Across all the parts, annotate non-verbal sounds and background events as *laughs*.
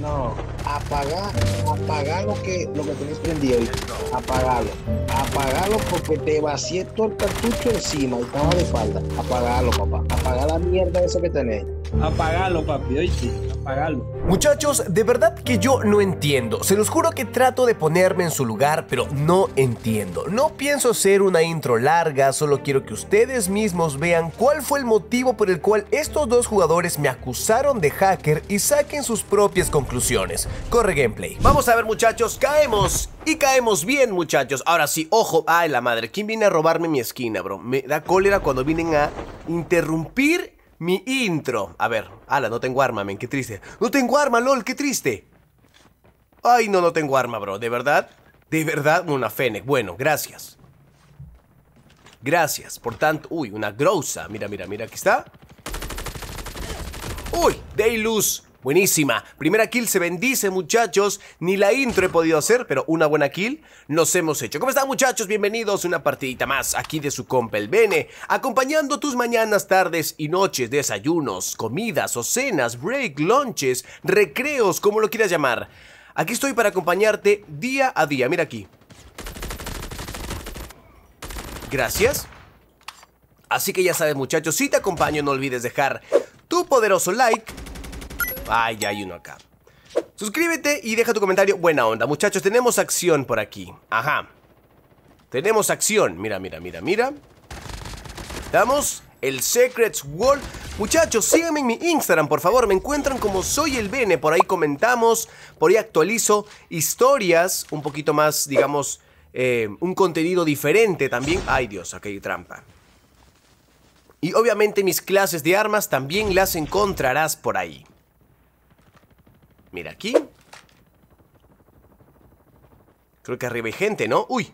No, apagar, apagar lo que, lo que tenés prendido hoy. Apagarlo. Apagarlo porque te vacié todo el cartucho encima y estaba de falda. Apagarlo, papá. Apagar la mierda eso que tenés. Apagarlo, papi, sí Muchachos, de verdad que yo no entiendo. Se los juro que trato de ponerme en su lugar, pero no entiendo. No pienso hacer una intro larga, solo quiero que ustedes mismos vean cuál fue el motivo por el cual estos dos jugadores me acusaron de hacker y saquen sus propias conclusiones. Corre gameplay. Vamos a ver muchachos, caemos y caemos bien muchachos. Ahora sí, ojo, ay la madre, ¿quién viene a robarme mi esquina, bro? Me da cólera cuando vienen a interrumpir mi intro. A ver, ala, no tengo arma, men, qué triste. No tengo arma, lol, qué triste. Ay, no, no tengo arma, bro, ¿de verdad? De verdad, una Fennec. Bueno, gracias. Gracias, por tanto... Uy, una grosa. Mira, mira, mira, aquí está. Uy, luz. Buenísima. Primera kill se bendice, muchachos. Ni la intro he podido hacer, pero una buena kill nos hemos hecho. ¿Cómo están, muchachos? Bienvenidos a una partidita más aquí de su compa el Bene. Acompañando tus mañanas, tardes y noches, desayunos, comidas o cenas, break, lunches, recreos, como lo quieras llamar. Aquí estoy para acompañarte día a día. Mira aquí. Gracias. Así que ya sabes, muchachos, si te acompaño, no olvides dejar tu poderoso like Ay, ya hay uno acá. Suscríbete y deja tu comentario. Buena onda, muchachos. Tenemos acción por aquí. Ajá. Tenemos acción. Mira, mira, mira, mira. Damos el Secrets World. Muchachos, síganme en mi Instagram, por favor. Me encuentran como soy el Bene. Por ahí comentamos, por ahí actualizo historias un poquito más, digamos, eh, un contenido diferente también. Ay, Dios, aquí trampa. Y obviamente mis clases de armas también las encontrarás por ahí. Mira aquí. Creo que arriba hay gente, ¿no? ¡Uy!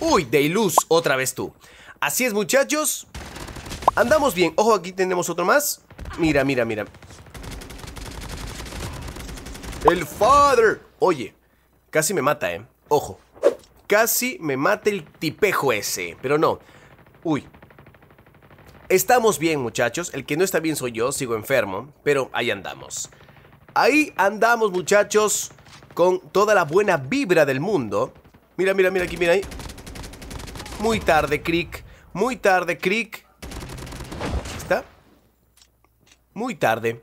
¡Uy! Deiluz, otra vez tú. Así es, muchachos. Andamos bien. Ojo, aquí tenemos otro más. Mira, mira, mira. ¡El father! Oye, casi me mata, ¿eh? Ojo. Casi me mata el tipejo ese. Pero no. Uy. Estamos bien, muchachos. El que no está bien soy yo. Sigo enfermo. Pero ahí andamos. Ahí andamos, muchachos, con toda la buena vibra del mundo. Mira, mira, mira aquí, mira ahí. Muy tarde, Crick. Muy tarde, Crick. ¿Está? Muy tarde.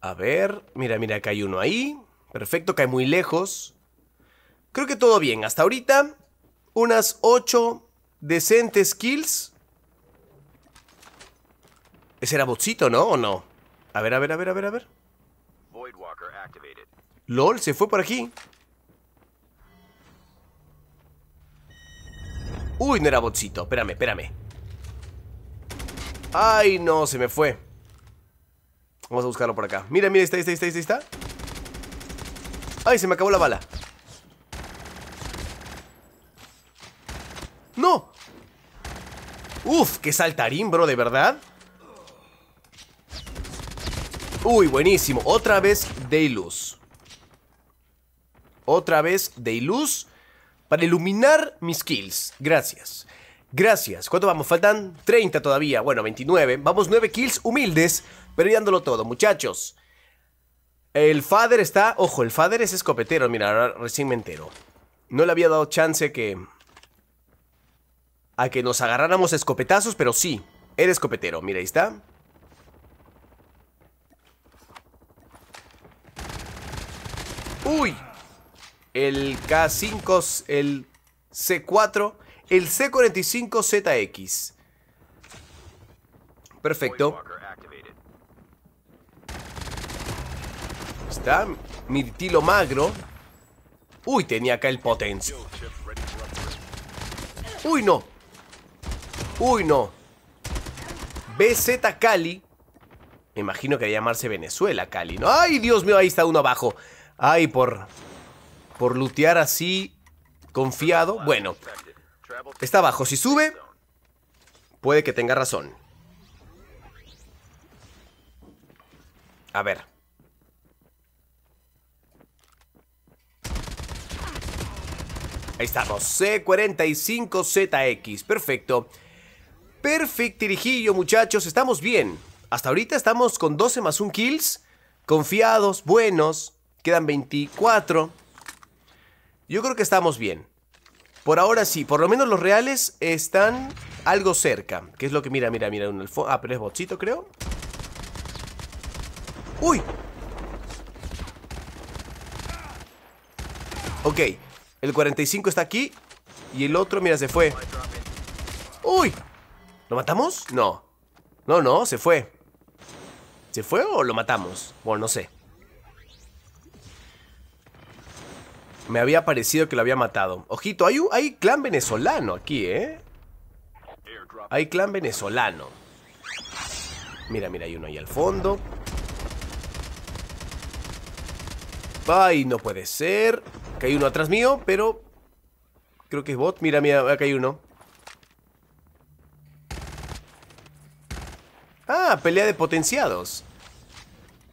A ver, mira, mira, que hay uno ahí. Perfecto, cae muy lejos. Creo que todo bien. Hasta ahorita, unas ocho decentes kills. Ese era botcito, ¿no? ¿O no? A ver, a ver, a ver, a ver, a ver. LOL, se fue por aquí. Uy, no era botcito. Espérame, espérame. Ay, no, se me fue. Vamos a buscarlo por acá. Mira, mira, está, está, está, está, está. Ay, se me acabó la bala. ¡No! Uf, qué saltarín, bro, de verdad. Uy, buenísimo. Otra vez luz. Otra vez luz Para iluminar mis kills. Gracias. Gracias. ¿Cuánto vamos? Faltan 30 todavía. Bueno, 29. Vamos 9 kills humildes. Pero dándolo todo, muchachos. El Fader está... Ojo, el Fader es escopetero. Mira, ahora recién me entero. No le había dado chance que... A que nos agarráramos escopetazos, pero sí. Era escopetero. Mira, ahí está. ¡Uy! El K5, el C4, el C45ZX. Perfecto. Está mi tilo magro. Uy, tenía acá el potencia. Uy, no. Uy, no. BZ Cali. Me imagino que debe llamarse Venezuela Cali, ¿no? ¡Ay, Dios mío! Ahí está uno abajo. Ay, por. Por lutear así. Confiado. Bueno. Está abajo. Si sube. Puede que tenga razón. A ver. Ahí estamos. C45ZX. Perfecto. dirigillo, muchachos. Estamos bien. Hasta ahorita estamos con 12 más 1 kills. Confiados, buenos. Quedan 24. Yo creo que estamos bien. Por ahora sí, por lo menos los reales están algo cerca. Que es lo que mira, mira, mira. Un ah, pero es bochito, creo. ¡Uy! Ok, el 45 está aquí y el otro, mira, se fue. ¡Uy! ¿Lo matamos? No. No, no, se fue. ¿Se fue o lo matamos? Bueno, no sé. Me había parecido que lo había matado. Ojito, hay, hay clan venezolano aquí, ¿eh? Hay clan venezolano. Mira, mira, hay uno ahí al fondo. Ay, no puede ser. Que hay uno atrás mío, pero... Creo que es bot. Mira, mira, acá hay uno. Ah, pelea de potenciados.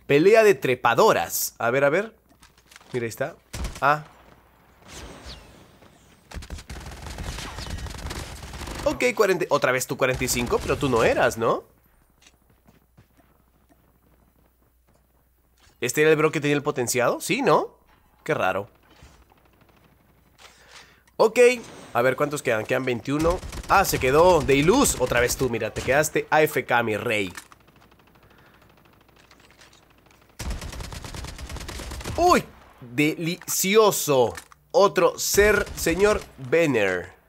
Pelea de trepadoras. A ver, a ver. Mira, ahí está. Ah, Ok, Otra vez tú 45, pero tú no eras, ¿no? ¿Este era el bro que tenía el potenciado? Sí, ¿no? Qué raro. Ok, a ver cuántos quedan. Quedan 21. Ah, se quedó ilus. Otra vez tú, mira, te quedaste AFK, mi rey. ¡Uy! Delicioso. Otro ser, señor Benner.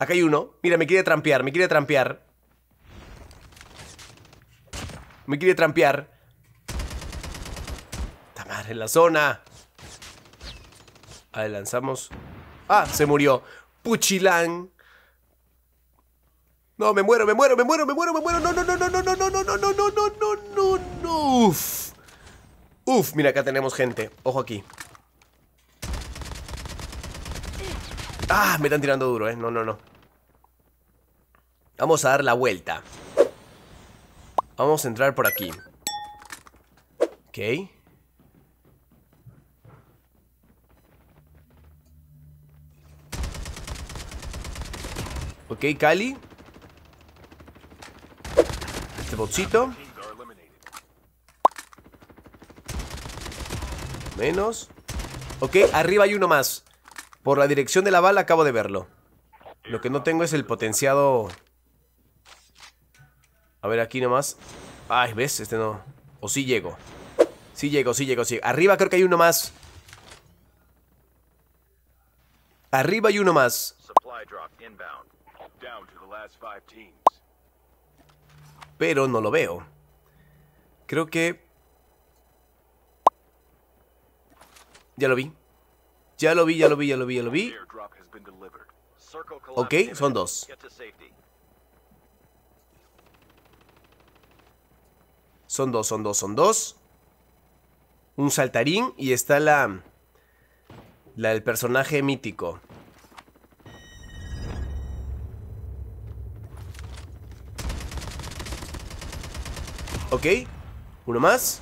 Acá hay uno. Mira, me quiere trampear, me quiere trampear. Me quiere trampear. Tamar, en la zona. Adelanzamos. lanzamos. Ah, se murió. Puchilán. No, me muero, me muero, me muero, me muero, me muero. No, no, no, no, no, no, no, no, no, no, no, no, no, no, no. Uf. Uf, mira, acá tenemos gente. Ojo aquí. Ah, me están tirando duro, eh. No, no, no. Vamos a dar la vuelta. Vamos a entrar por aquí. Ok. Ok, Cali. Este botcito. Menos. Ok, arriba hay uno más. Por la dirección de la bala acabo de verlo. Lo que no tengo es el potenciado a ver, aquí nomás. Ay, ¿ves? Este no. O sí llego. Sí llego, sí llego, sí. Arriba creo que hay uno más. Arriba hay uno más. Pero no lo veo. Creo que... Ya lo vi. Ya lo vi, ya lo vi, ya lo vi, ya lo vi. Ok, son dos. Son dos, son dos, son dos. Un saltarín y está la... La del personaje mítico. Ok, uno más.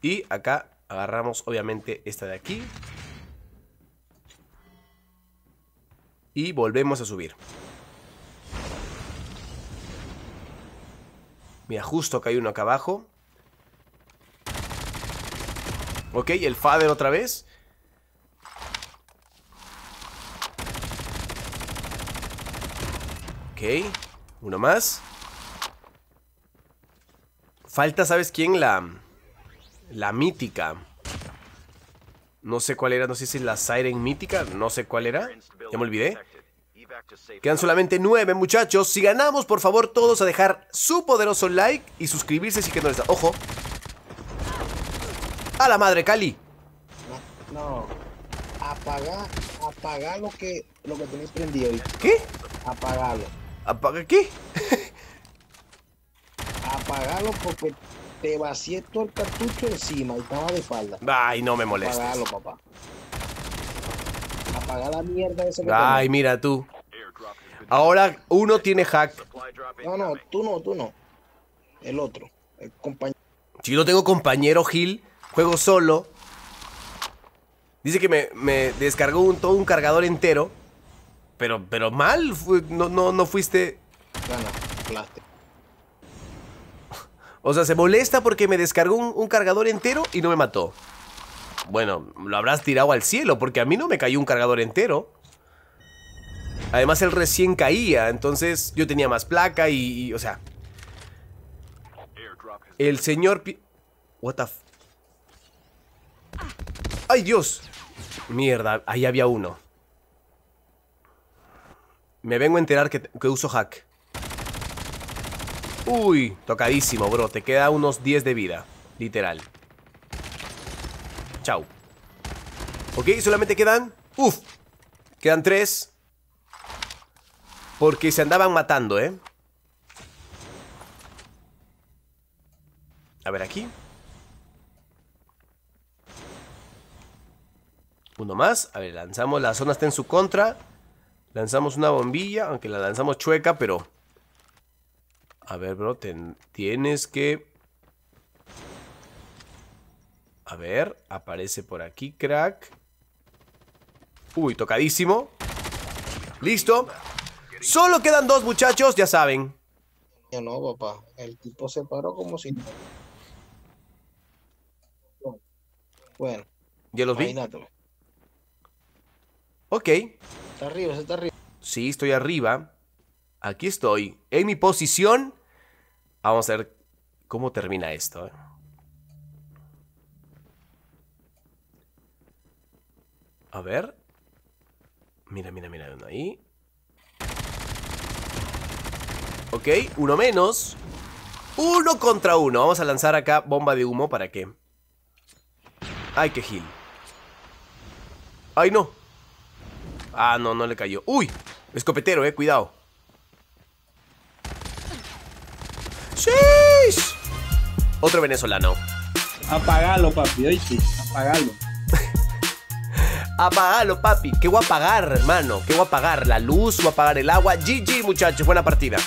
Y acá agarramos obviamente esta de aquí. Y volvemos a subir. Me justo que hay uno acá abajo. Ok, el Fader otra vez. Ok, uno más. Falta, ¿sabes quién? La... La mítica. No sé cuál era, no sé si es la Siren mítica, no sé cuál era. Ya me olvidé. Quedan solamente nueve, muchachos. Si ganamos, por favor, todos a dejar su poderoso like y suscribirse si que no les da. ¡Ojo! ¡A la madre, Cali! No. Apaga, apaga lo que, lo que tenés prendido hoy. ¿Qué? Apagalo. ¿Apaga qué? *laughs* Apagalo porque te vacié todo el cartucho encima y estaba de falda Ay, no me molestes. Apagalo, papá. Apaga la mierda ese Ay, mira tú. Ahora uno tiene hack. No, no, tú no, tú no. El otro, el compañero. Si yo no tengo compañero, Gil, juego solo. Dice que me, descargó un, todo un cargador entero. Pero, pero mal, no, no, no fuiste... o sea, se molesta porque me descargó un cargador entero y no me mató. Bueno, lo habrás tirado al cielo porque a mí no me cayó un cargador entero. Además, él recién caía, entonces yo tenía más placa y, o sea... El señor... Pi What the... ¡Ay, Dios! Mierda, ahí había uno. Me vengo a enterar que, que uso hack. Uy, tocadísimo, bro. Te queda unos 10 de vida. Literal. Chau. Ok, solamente quedan... Uf. Quedan 3. Porque se andaban matando, ¿eh? A ver aquí. Uno más. A ver, lanzamos. La zona está en su contra. Lanzamos una bombilla. Aunque la lanzamos chueca, pero... A ver, bro. tienes que... A ver. Aparece por aquí, crack. Uy, tocadísimo. Listo. Solo quedan dos muchachos, ya saben. Ya No, papá. El tipo se paró como si... Bueno. Ya los vi. Ok. Está arriba, está arriba. Sí, estoy arriba. Aquí estoy. En mi posición. Vamos a ver cómo termina esto. Eh. A ver. Mira, mira, mira. Ahí. Ok, uno menos. Uno contra uno. Vamos a lanzar acá bomba de humo para que... Ay, que gil. Ay, no. Ah, no, no le cayó. ¡Uy! Escopetero, eh, cuidado. ¡Shish! Otro venezolano. Apagalo, papi, sí, Apagalo. *laughs* Apagalo, papi. ¿Qué voy a apagar, hermano? ¿Qué voy a apagar? ¿La luz? ¿Voy a apagar el agua? GG, muchachos. Buena partida.